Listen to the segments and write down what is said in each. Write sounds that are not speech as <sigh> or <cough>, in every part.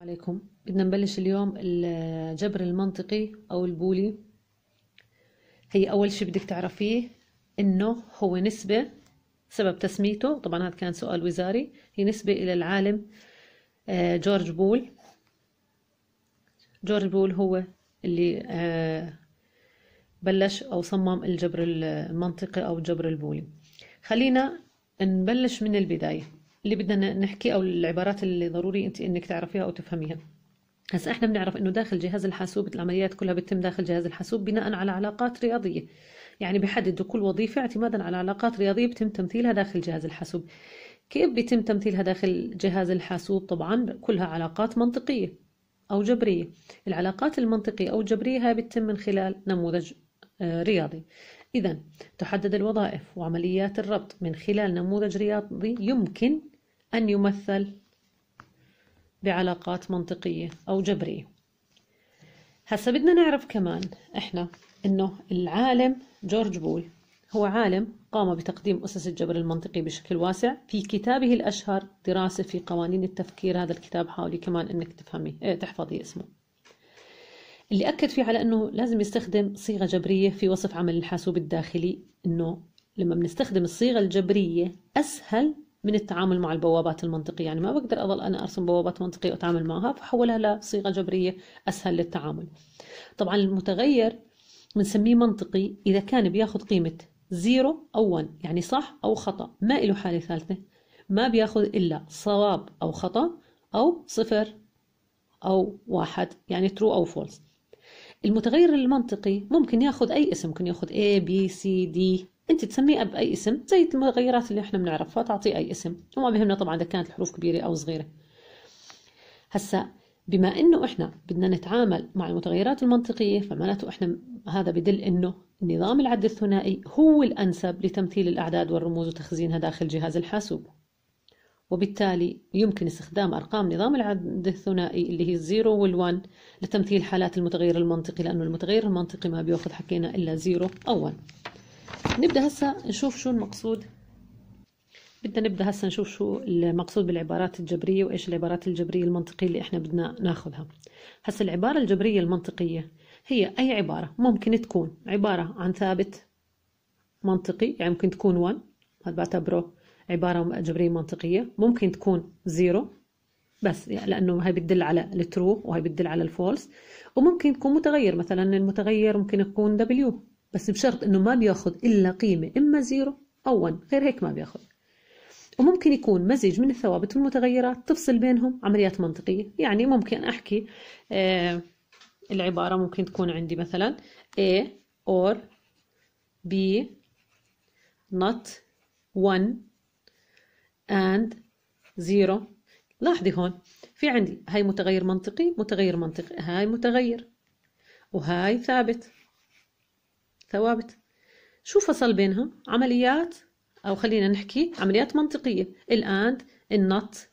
عليكم بدنا نبلش اليوم الجبر المنطقي او البولي هي اول شيء بدك تعرفيه انه هو نسبة سبب تسميته طبعا هذا كان سؤال وزاري هي نسبة الى العالم آه، جورج بول جورج بول هو اللي آه، بلش او صمم الجبر المنطقي او الجبر البولي خلينا نبلش من البداية اللي بدنا نحكي او العبارات اللي ضروري انت انك تعرفيها او تفهميها هسا احنا بنعرف انه داخل جهاز الحاسوب العمليات كلها بتتم داخل جهاز الحاسوب بناء على علاقات رياضيه يعني بحددوا كل وظيفه اعتمادا على علاقات رياضيه بتم تمثيلها داخل جهاز الحاسوب كيف بيتم تمثيلها داخل جهاز الحاسوب طبعا كلها علاقات منطقيه او جبريه العلاقات المنطقيه او الجبريه هاي بتتم من خلال نموذج آه، رياضي إذا تحدد الوظائف وعمليات الربط من خلال نموذج رياضي يمكن أن يمثل بعلاقات منطقية أو جبرية هسا بدنا نعرف كمان إحنا إنه العالم جورج بول هو عالم قام بتقديم أسس الجبر المنطقي بشكل واسع في كتابه الأشهر دراسة في قوانين التفكير هذا الكتاب حاولي كمان إنك تفهمي اه تحفظي اسمه اللي أكد فيه على أنه لازم يستخدم صيغة جبرية في وصف عمل الحاسوب الداخلي أنه لما بنستخدم الصيغة الجبرية أسهل من التعامل مع البوابات المنطقية يعني ما بقدر أظل أنا أرسم بوابات منطقية وأتعامل معها فحولها لصيغة جبرية أسهل للتعامل طبعا المتغير بنسميه منطقي إذا كان بياخد قيمة زيرو أو 1 يعني صح أو خطأ ما له حالة ثالثة ما بياخد إلا صواب أو خطأ أو صفر أو واحد يعني true أو false المتغير المنطقي ممكن ياخد أي اسم ممكن ياخد A B C D انت تسميه باي اسم زي المغيرات اللي احنا بنعرفها تعطيه اي اسم وما بيهمنا طبعا اذا كانت الحروف كبيره او صغيره هسا بما انه احنا بدنا نتعامل مع المتغيرات المنطقيه فمعناته احنا هذا بدل انه نظام العد الثنائي هو الانسب لتمثيل الاعداد والرموز وتخزينها داخل جهاز الحاسوب وبالتالي يمكن استخدام أرقام نظام العد الثنائي اللي هي الزيرو والوان لتمثيل حالات المتغير المنطقي لأنه المتغير المنطقي ما بياخذ حكينا إلا زيرو أو 1 نبدأ هسا نشوف شو المقصود بدنا نبدأ هسا نشوف شو المقصود بالعبارات الجبرية وإيش العبارات الجبرية المنطقية اللي إحنا بدنا ناخذها هسا العبارة الجبرية المنطقية هي أي عبارة ممكن تكون عبارة عن ثابت منطقي يعني ممكن تكون 1 هذا بعتبره عبارة جبرية منطقية ممكن تكون زيرو بس يعني لأنه هاي بتدل على الترو وهي بتدل على الفولس وممكن تكون متغير مثلا المتغير ممكن يكون دبليو بس بشرط انه ما بياخذ الا قيمه اما زيرو او 1 غير هيك ما بياخذ وممكن يكون مزج من الثوابت والمتغيرات تفصل بينهم عمليات منطقيه يعني ممكن احكي آه العباره ممكن تكون عندي مثلا A or B not 1 and 0 لاحظي هون في عندي هاي متغير منطقي متغير منطقي هاي متغير وهاي ثابت ثوابت شو فصل بينها عمليات أو خلينا نحكي عمليات منطقية الأند النط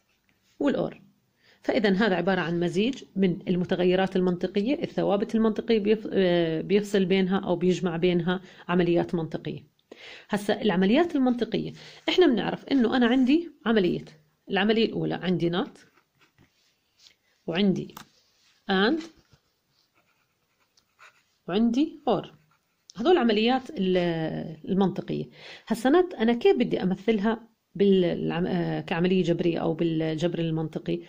والأور فإذا هذا عبارة عن مزيج من المتغيرات المنطقية الثوابت المنطقية آه، بيفصل بينها أو بيجمع بينها عمليات منطقية هسا العمليات المنطقية إحنا بنعرف إنه أنا عندي عملية العملية الأولى عندي نط وعندي اند وعندي اور هذول عمليات المنطقية هالسنة أنا كيف بدي أمثلها بالعم... آه، كعملية جبرية أو بالجبر المنطقي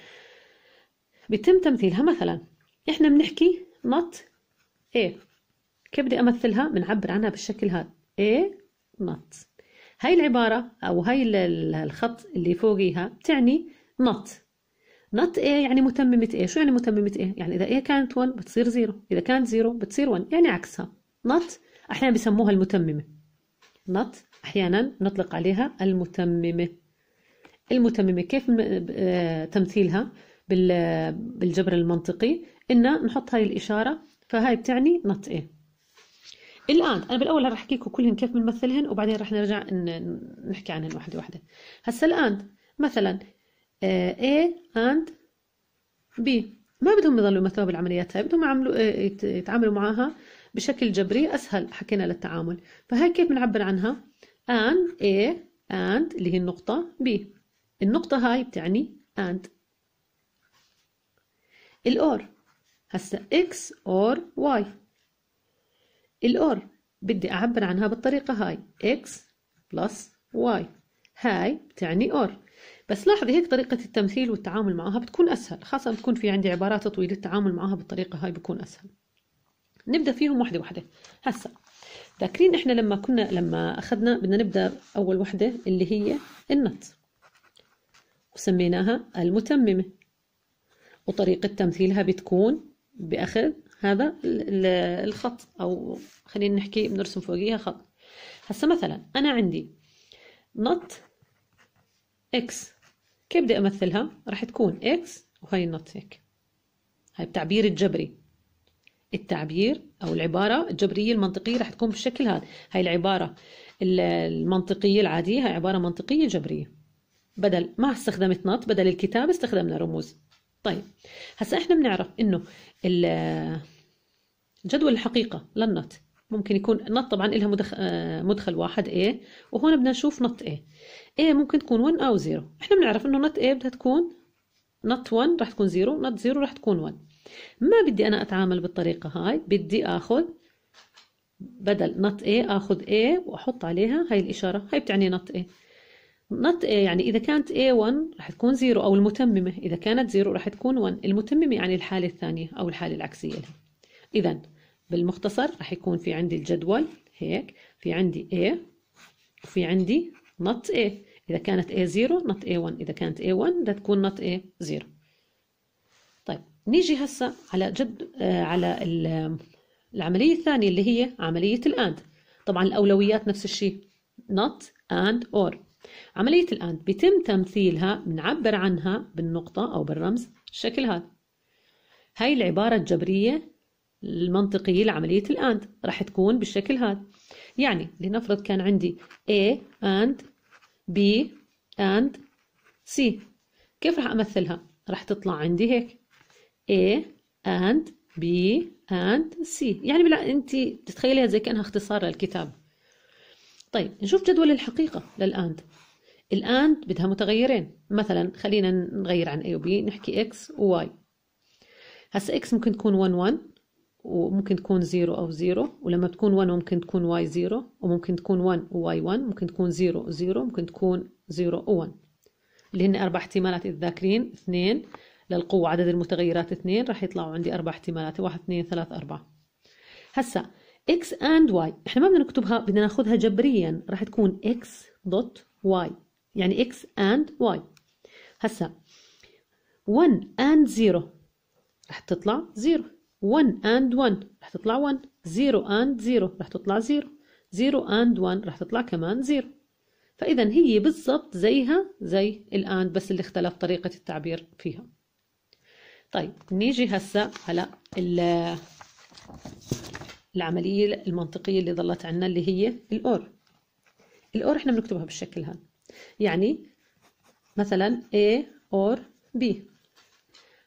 بيتم تمثيلها مثلا إحنا بنحكي نط A كيف بدي أمثلها بنعبر عنها بالشكل هذا A نط هاي العبارة أو هاي الخط اللي فوقيها بتعني نط نط A يعني متممة A شو يعني متممة A؟ يعني إذا A كانت 1 بتصير 0 إذا كانت 0 بتصير 1 يعني عكسها not أحيانا بيسموها المتممة نط أحيانا نطلق عليها المتممة المتممة كيف آه، تمثيلها بالجبر المنطقي إن نحط هاي الإشارة فهاي بتعني نط ايه الآن أنا بالأول رح أحكي لكم كلهن كيف بنمثلهن وبعدين رح نرجع نحكي عنهن واحدة واحدة هسا الآن مثلا آه، A and B ما بدهم يضلوا يمثلوها بالعمليات هاي بدهم يعملوا آه، يتعاملوا معاها بشكل جبري أسهل حكينا للتعامل فهي كيف بنعبر عنها and A and اللي هي النقطة B النقطة هاي بتعني and الأور هسا X or Y الأور بدي أعبر عنها بالطريقة هاي X plus Y هاي بتعني أور بس لاحظي هيك طريقة التمثيل والتعامل معها بتكون أسهل خاصة بتكون في عندي عبارات طويلة التعامل معها بالطريقة هاي بيكون أسهل نبدا فيهم وحده وحده هسا فاكرين احنا لما كنا لما اخذنا بدنا نبدا اول وحده اللي هي النط وسميناها المتممه وطريقه تمثيلها بتكون باخذ هذا الخط او خلينا نحكي بنرسم فوقيها خط هسا مثلا انا عندي نط اكس كيف بدي امثلها راح تكون اكس وهي النط هيك هاي بتعبير الجبري التعبير أو العبارة الجبرية المنطقية رح تكون بالشكل هذا هاي العبارة المنطقية العادية هاي عبارة منطقية جبرية بدل ما استخدمت نط بدل الكتاب استخدمنا رموز طيب هسا احنا بنعرف انه جدول الحقيقة للنط ممكن يكون نط طبعا لها مدخل, آه، مدخل واحد A وهون بدنا نشوف نط A A ممكن تكون 1 أو 0 احنا بنعرف انه نط A بدها تكون نط 1 رح تكون 0 نط 0 رح تكون 1 ما بدي أنا أتعامل بالطريقة هاي بدي آخذ بدل نط A آخذ A وأحط عليها هاي الإشارة هاي بتعني نط A نط A يعني إذا كانت A1 رح تكون 0 أو المتممة إذا كانت 0 رح تكون 1 المتممة يعني الحالة الثانية أو الحالة العكسية لها إذا بالمختصر رح يكون في عندي الجدول هيك في عندي A وفي عندي نط A إذا كانت A0 نط A1 إذا كانت A1 بدها تكون نط A0 نيجي هسا على جد آه، على العملية الثانية اللي هي عملية الآند طبعا الأولويات نفس الشيء not and or عملية الآند بيتم تمثيلها بنعبر عنها بالنقطة أو بالرمز الشكل هذا هاي العبارة الجبرية المنطقية لعملية الآند راح تكون بالشكل هذا يعني لنفرض كان عندي A and B and C كيف راح أمثلها؟ راح تطلع عندي هيك A and B and C يعني بلا أنت تتخيليها زي كأنها اختصار للكتاب طيب نشوف جدول الحقيقة للآند الآند بدها متغيرين مثلا خلينا نغير عن A و B نحكي X و Y هسا X ممكن تكون 1 1 وممكن تكون 0 أو 0 ولما بتكون 1 ممكن تكون Y 0 وممكن تكون 1 و Y 1 ممكن تكون 0 و 0 ممكن تكون 0 و 1 اللي هن أربع احتمالات إذا ذاكرين اثنين للقوة عدد المتغيرات 2 راح يطلعوا عندي أربع احتمالات 1 2 3 4 هسا x and y احنا ما بدنا نكتبها بدنا ناخذها جبريا راح تكون x دوت y يعني x and y هسا 1 and 0 راح تطلع 0 1 and 1 راح تطلع 1 0 and 0 راح تطلع 0 0 and 1 راح تطلع كمان 0 فإذا هي بالضبط زيها زي الآن بس اللي اختلف طريقة التعبير فيها طيب نيجي هسه على العملية المنطقية اللي ظلت عنا اللي هي الأور الأور إحنا بنكتبها بالشكل هذا يعني مثلا A أور B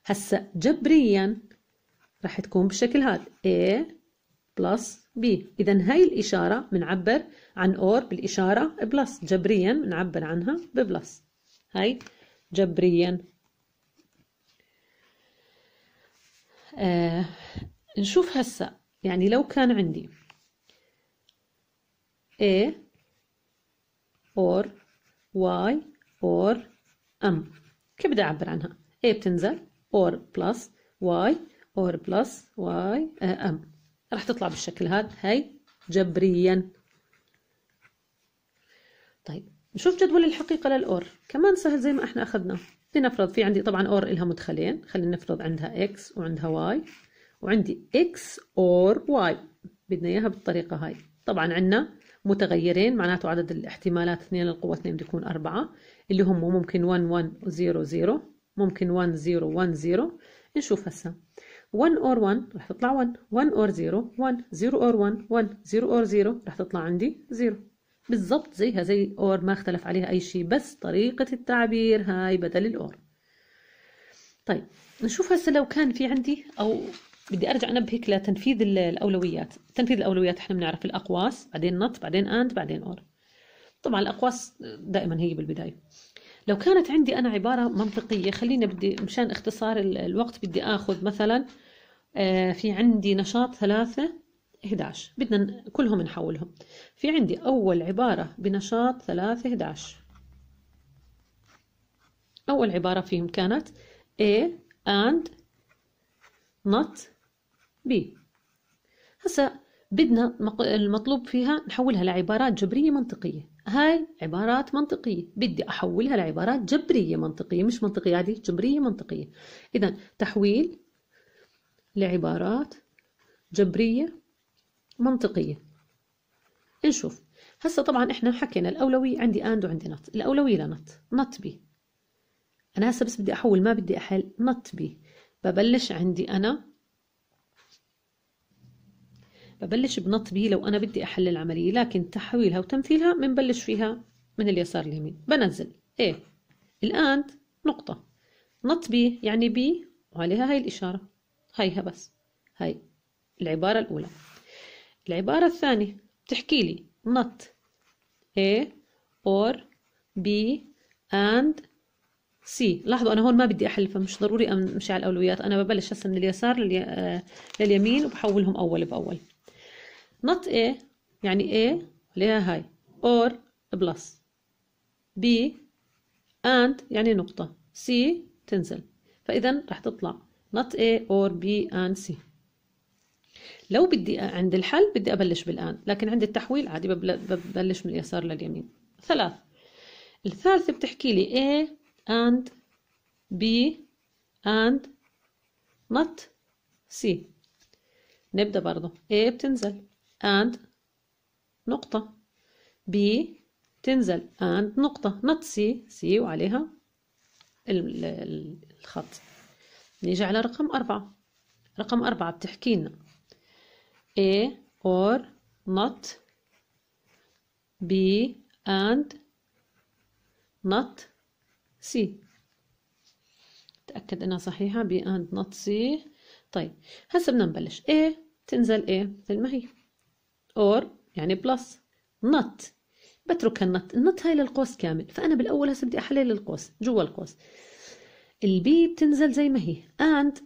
هسا جبريا راح تكون بالشكل هذا A بلس B إذا هاي الإشارة بنعبر عن أور بالإشارة بلس جبريا بنعبر عنها ببلس هاي جبريا آه نشوف هسا يعني لو كان عندي A or Y or M كيف بدي أعبر عنها A بتنزل or plus Y or plus Y آه، M رح تطلع بالشكل هذا هاي جبريا طيب نشوف جدول الحقيقة للأور كمان سهل زي ما احنا أخذنا لنفرض في عندي طبعا اور إلها مدخلين خلينا نفرض عندها اكس وعندها واي وعندي اكس اور واي بدنا إياها بالطريقة هاي طبعا عندنا متغيرين معناته عدد الاحتمالات 2 للقوة 2 بده يكون 4 اللي هم ممكن 1 1 0 0 ممكن 1 0 1 0 نشوف هسه 1 اور 1 رح تطلع 1 1 اور 0 1 0 اور 1 1 0 اور 0 رح تطلع عندي 0 بالضبط زيها زي اور ما اختلف عليها أي شيء بس طريقة التعبير هاي بدل الأور طيب نشوف هسه لو كان في عندي أو بدي أرجع أنبهك لتنفيذ الأولويات تنفيذ الأولويات إحنا بنعرف الأقواس بعدين نط بعدين أند بعدين أور طبعا الأقواس دائما هي بالبداية لو كانت عندي أنا عبارة منطقية خلينا بدي مشان اختصار الوقت بدي آخذ مثلا آه، في عندي نشاط ثلاثة 11 بدنا كلهم نحولهم في عندي أول عبارة بنشاط 3 11 أول عبارة فيهم كانت A and not B هسا بدنا المطلوب فيها نحولها لعبارات جبرية منطقية هاي عبارات منطقية بدي أحولها لعبارات جبرية منطقية مش منطقية عادي جبرية منطقية إذا تحويل لعبارات جبرية منطقية نشوف هسا طبعا احنا حكينا الأولوية عندي أند وعندي نت الأولوية لنت نت بي أنا هسا بس بدي أحول ما بدي أحل نت بي ببلش عندي أنا ببلش بنط بي لو أنا بدي أحل العملية لكن تحويلها وتمثيلها بنبلش فيها من اليسار اليمين بنزل إيه الأند نقطة نط بي يعني بي وعليها هاي الإشارة هيها بس هاي العبارة الأولى العبارة الثانية بتحكي لي not A or B and C لاحظوا أنا هون ما بدي أحل فمش ضروري أمشي على الأولويات أنا ببلش هسه من اليسار لليمين وبحولهم أول بأول not A يعني A عليها هاي or plus B and يعني نقطة C تنزل فإذا رح تطلع not A or B and C لو بدي عند الحل بدي أبلش بالآن لكن عند التحويل عادي ببلش من اليسار لليمين ثلاث الثالثة بتحكي لي A and B and not C نبدأ برضه A بتنزل and نقطة B تنزل and نقطة not C C وعليها الخط نيجي على رقم أربعة رقم أربعة بتحكي لنا A or not B and not C تأكد إنها صحيحة B and not C طيب هسا بدنا نبلش A تنزل A مثل ما هي or يعني بلس not بترك النط النط هاي للقوس كامل فأنا بالأول هسا بدي أحلل القوس جوا القوس البي بتنزل زي ما هي and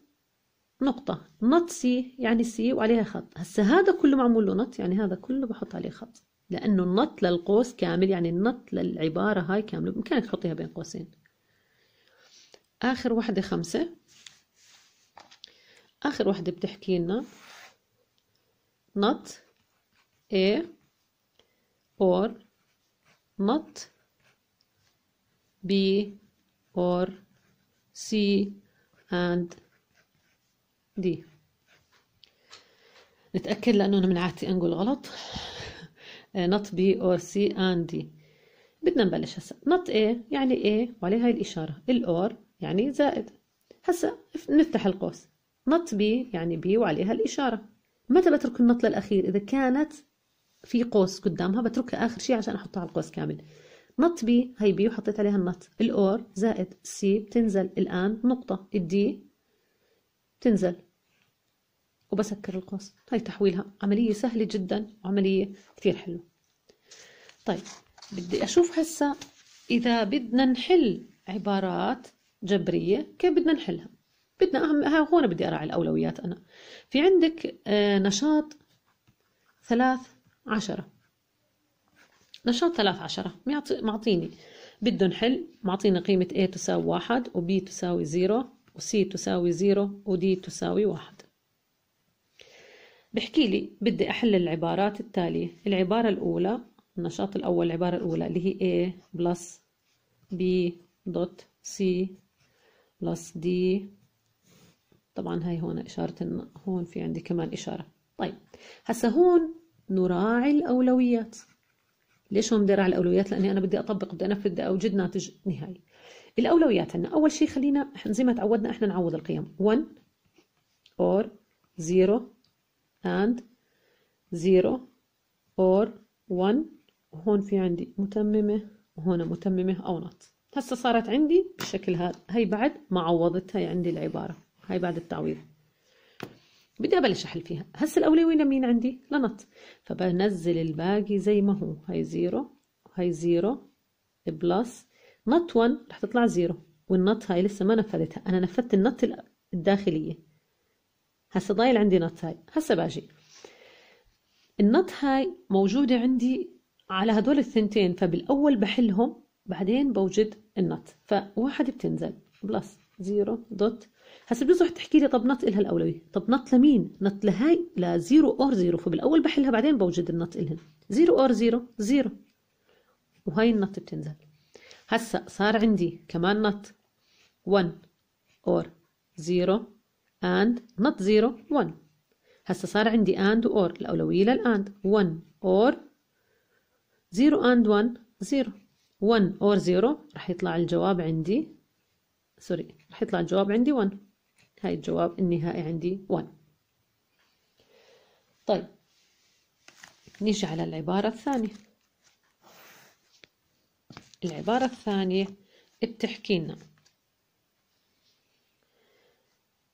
نقطة نط سي يعني سي وعليها خط هسا هذا كله معمول له نط يعني هذا كله بحط عليه خط لأنه النط للقوس كامل يعني النط للعبارة هاي كاملة بإمكانك تحطيها بين قوسين آخر وحدة خمسة آخر وحدة بتحكي لنا نط a or not b or c and دي نتأكد لأنه أنا من عادتي أنقل غلط <laughs> not B or C and D بدنا نبلش هسا not A يعني A وعليها الإشارة الأور يعني زائد هسا نفتح القوس not B يعني B وعليها الإشارة متى بترك النط للأخير إذا كانت في قوس قدامها بتركها آخر شيء عشان أحطها على القوس كامل نط بي هي بي وحطيت عليها النط الأور زائد سي بتنزل الآن نقطة الدي تنزل وبسكر القوس هاي طيب، تحويلها عملية سهلة جدا وعملية كتير حلوة طيب بدي أشوف هسا إذا بدنا نحل عبارات جبرية كيف بدنا نحلها بدنا أهم ها هون بدي أراعي الأولويات أنا في عندك آه، نشاط ثلاث عشرة نشاط ثلاث عشرة معطيني بده نحل معطينا قيمة A تساوي واحد و B تساوي زيرو وسي تساوي زيرو ودي تساوي واحد بحكي لي بدي أحل العبارات التالية العبارة الأولى النشاط الأول العبارة الأولى اللي هي A plus B dot C plus D طبعا هاي هون إشارة هون في عندي كمان إشارة طيب هسا هون نراعي الأولويات ليش هون بدي أراعي الأولويات لأني أنا بدي أطبق بدي أنفذ بدي أوجد ناتج نهائي الأولويات عندنا أول شيء خلينا زي ما تعودنا إحنا نعوض القيم 1 or 0 and 0 or 1 وهون في عندي متممة وهون متممة أو نط هسه صارت عندي بالشكل هذا هي بعد ما عوضت هي عندي العبارة هي بعد التعويض بدي أبلش أحل فيها هسه الأولوية لمين عندي لنط فبنزل الباقي زي ما هو هي زيرو هاي زيرو بلس نط 1 رح تطلع زيرو والنط هاي لسه ما نفذتها أنا نفذت النط الداخلية هسا ضايل عندي نط هاي هسا باجي النط هاي موجودة عندي على هدول الثنتين فبالأول بحلهم بعدين بوجد النط فواحد بتنزل بلس زيرو دوت هسا بجوز رح تحكي لي طب نط إلها الأولوية طب نط لمين نط لهاي لزيرو أور زيرو فبالأول بحلها بعدين بوجد النط إلهن زيرو أور زيرو زيرو وهي النط بتنزل هسا صار عندي كمان not 1 or 0 and not 0 1 هسا صار عندي and و or الأولوية للأند 1 or 0 and 1 0 1 or 0 راح يطلع الجواب عندي سوري راح يطلع الجواب عندي 1 هاي الجواب النهائي عندي 1 طيب نيجي على العبارة الثانية العبارة الثانية بتحكي لنا نعم.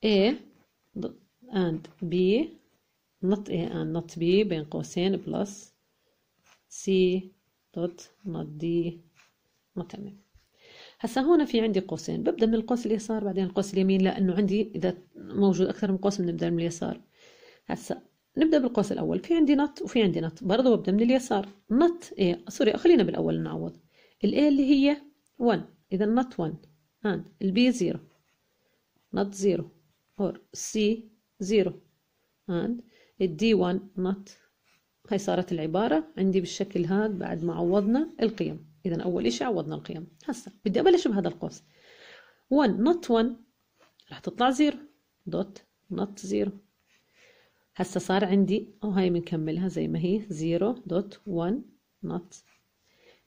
A and B not A and not B بين قوسين بلس C dot not D متمم تمام هسا هون في عندي قوسين ببدا من القوس اليسار بعدين القوس اليمين لانه عندي اذا موجود اكثر من قوس بنبدا من اليسار هسا نبدا بالقوس الاول في عندي نط وفي عندي نط برضه ببدا من اليسار نط ايه سوري خلينا بالاول نعوض ال A اللي هي 1 إذا not 1 and ال B 0 not 0 or C 0 and ال D 1 not هاي صارت العبارة عندي بالشكل هذا بعد ما عوضنا القيم إذا أول إشي عوضنا القيم هسا بدي أبلش بهذا القوس 1 not 1 راح تطلع 0 dot not 0 هسا صار عندي وهي بنكملها زي ما هي 0 1 not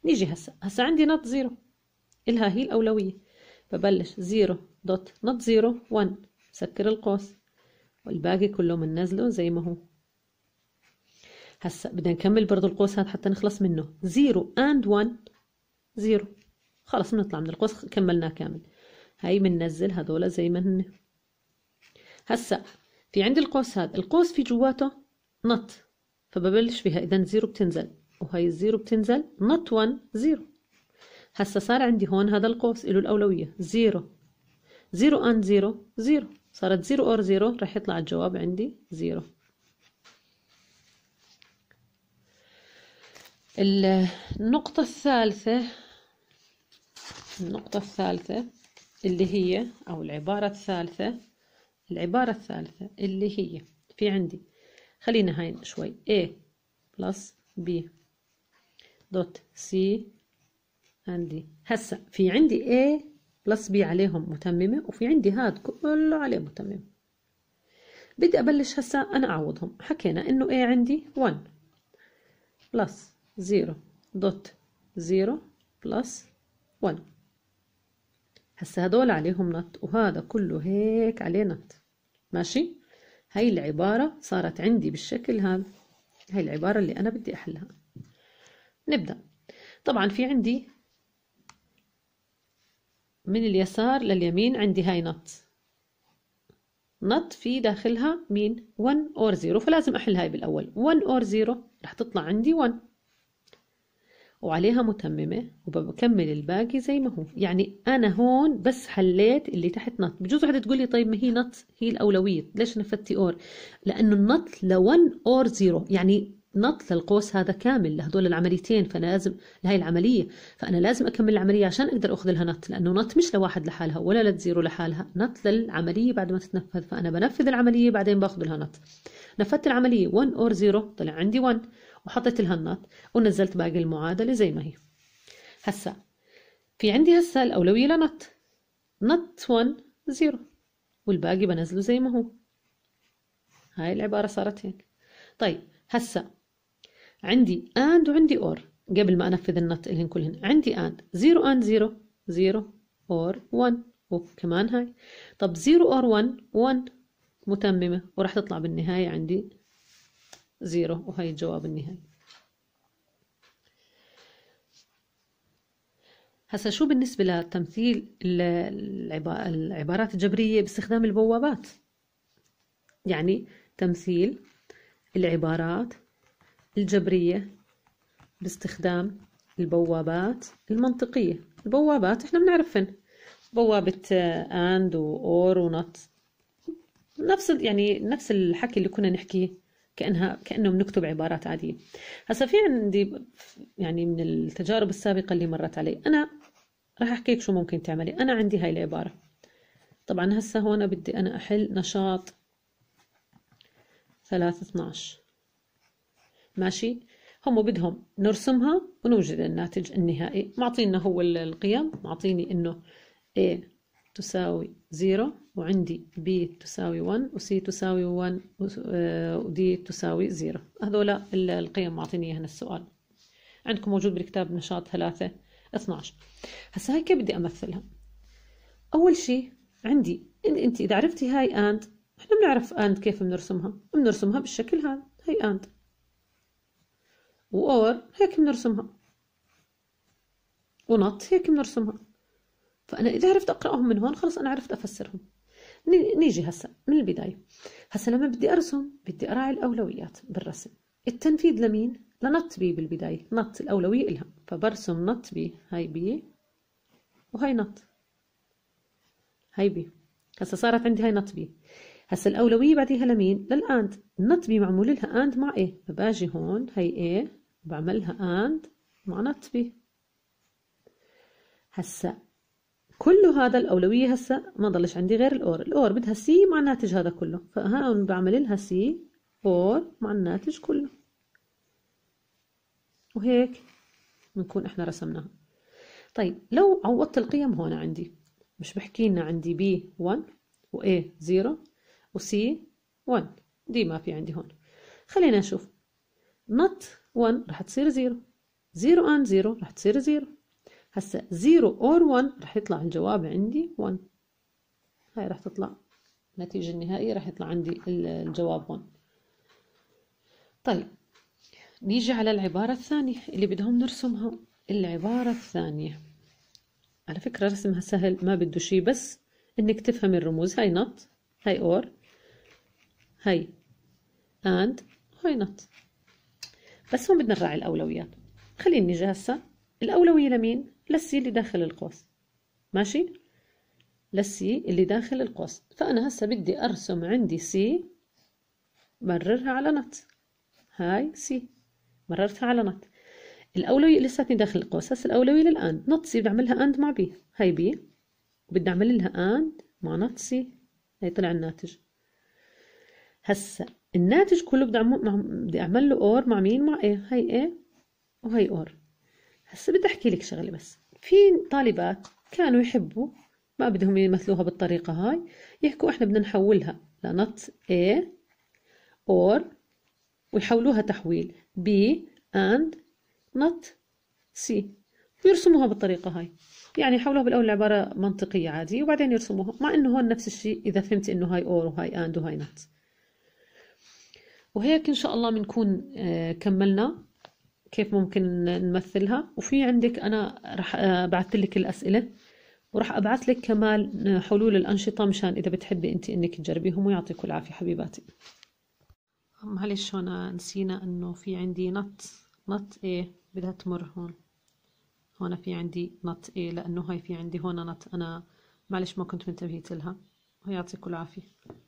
نيجي هسا هسا عندي نوت زيرو إلها هي الأولوية ببلش زيرو دوت نوت زيرو ون سكر القوس والباقي كله بننزله زي ما هو هسا بدنا نكمل برضو القوس هذا حتى نخلص منه زيرو اند ون زيرو خلص بنطلع من القوس كملناه كامل هاي بننزل هذول زي ما هن هسا في عندي القوس هذا القوس في جواته نط فببلش فيها اذا زيرو بتنزل وهي الزيرو بتنزل نوت ون زيرو هسا صار عندي هون هذا القوس له الاولويه زيرو زيرو اند زيرو زيرو صارت زيرو اور زيرو رح يطلع الجواب عندي زيرو النقطة الثالثة النقطة الثالثة اللي هي أو العبارة الثالثة العبارة الثالثة اللي هي في عندي خلينا هاي شوي A بلس B دوت سي عندي هسا في عندي A بلس B عليهم متممة وفي عندي هاد كله عليه متممة بدي أبلش هسا أنا أعوضهم حكينا إنه A عندي 1 بلس 0 دوت 0 بلس 1 هسا هدول عليهم نت وهذا كله هيك عليه نت ماشي هاي العبارة صارت عندي بالشكل هذا هاي العبارة اللي أنا بدي أحلها نبدأ طبعا في عندي من اليسار لليمين عندي هاي نط نط في داخلها مين 1 اور 0 فلازم احل هاي بالاول 1 اور 0 رح تطلع عندي 1 وعليها متممة وبكمل الباقي زي ما هو يعني أنا هون بس حليت اللي تحت نط بجوز وحدة تقول لي طيب ما هي نط هي الأولوية ليش نفذتي أور لأنه النط ل 1 أور 0 يعني نط للقوس هذا كامل لهدول العمليتين فانا لازم لهي العمليه فانا لازم اكمل العمليه عشان اقدر اخذ لها نط لانه نط مش لواحد لحالها ولا لتزيرو لحالها نط للعمليه بعد ما تتنفذ فانا بنفذ العمليه بعدين باخذ لها نط نفذت العمليه 1 اور 0 طلع عندي 1 وحطيت لها النط ونزلت باقي المعادله زي ما هي هسا في عندي هسا الاولويه لنط نط 1 0 والباقي بنزله زي ما هو هاي العباره صارت هيك طيب هسا عندي اند وعندي اور قبل ما أنفذ النط إلهن كلهن عندي اند زيرو اند زيرو زيرو اور 1 وكمان هاي طب زيرو اور 1 1 متممة وراح تطلع بالنهاية عندي زيرو وهي الجواب النهائي هسا شو بالنسبة لتمثيل العبارات الجبرية باستخدام البوابات يعني تمثيل العبارات الجبرية باستخدام البوابات المنطقية البوابات احنا بنعرفن بوابة آه، and و or و not نفس يعني نفس الحكي اللي كنا نحكيه كأنها كأنه بنكتب عبارات عادية هسا في عندي يعني من التجارب السابقة اللي مرت علي أنا راح أحكيك شو ممكن تعملي أنا عندي هاي العبارة طبعا هسا هون بدي أنا أحل نشاط ثلاثة اتناش ماشي هم بدهم نرسمها ونوجد الناتج النهائي معطينا هو القيم معطيني انه A تساوي 0 وعندي B تساوي 1 و C تساوي 1 و D تساوي 0 هذولا القيم معطيني اياها السؤال عندكم موجود بالكتاب نشاط 3 12 هسا هاي كيف بدي امثلها اول شيء عندي إن انت اذا عرفتي هاي اند احنا بنعرف اند كيف بنرسمها بنرسمها بالشكل هذا هاي اند وأور هيك بنرسمها ونط هيك بنرسمها فأنا إذا عرفت أقرأهم من هون خلص أنا عرفت أفسرهم نيجي هسا من البداية هسا لما بدي أرسم بدي أراعي الأولويات بالرسم التنفيذ لمين؟ لنط بي بالبداية نط الأولوية إلها فبرسم نط بي هاي بي وهاي نط هاي بي هسا صارت عندي هاي نط بي هسا الأولوية بعديها لمين؟ للأند نط بي معمول لها أند مع إيه فباجي هون هاي إيه بعملها and مع not be هسا كل هذا الأولوية هسا ما ضلش عندي غير الأور الأور بدها سي مع الناتج هذا كله فهون بعمل لها سي أور مع الناتج كله وهيك بنكون احنا رسمناها طيب لو عوضت القيم هون عندي مش بحكي لنا عندي بي 1 و A 0 و C 1 دي ما في عندي هون خلينا نشوف not 1 راح تصير 0 0 and 0 راح تصير 0 هسا 0 or 1 راح يطلع الجواب عندي 1 هاي راح تطلع النتيجة النهائية راح يطلع عندي الجواب 1 طيب نيجي على العبارة الثانية اللي بدهم نرسمها العبارة الثانية على فكرة رسمها سهل ما بده شيء بس انك تفهم الرموز هاي not هاي or هاي and هاي not بس هون بدنا نراعي الأولويات خليني جاهزه هسا الأولوية لمين؟ للسي اللي داخل القوس ماشي؟ للسي اللي داخل القوس فأنا هسا بدي أرسم عندي سي مررها على نط هاي سي مررتها على نط الأولوية لساتني داخل القوس هسا الأولوية للأند نط سي بدي أعملها أند مع بي هاي بي وبدي أعمل لها أند مع نط سي هي طلع الناتج هسا الناتج كله بدي أعمل بدي أعمل له اور مع مين مع ايه هي ايه وهي اور هسا بدي أحكي لك شغلة بس في طالبات كانوا يحبوا ما بدهم يمثلوها بالطريقة هاي يحكوا احنا بدنا نحولها لنط ايه اور ويحولوها تحويل بي اند not سي ويرسموها بالطريقة هاي يعني يحولوها بالأول عبارة منطقية عادية وبعدين يرسموها مع إنه هون نفس الشيء إذا فهمت إنه هاي اور وهاي اند وهاي not وهيك إن شاء الله بنكون آه، كملنا كيف ممكن نمثلها وفي عندك أنا رح آه، بعثت لك الأسئلة وراح أبعث لك كمان آه، حلول الأنشطة مشان إذا بتحبي أنت إنك تجربيهم ويعطيكم العافية حبيباتي معلش هون نسينا إنه في عندي نط نط إيه بدها تمر هون هون في عندي نط إيه لأنه هاي في عندي هون نط أنا معلش ما كنت منتبهت لها ويعطيكم العافية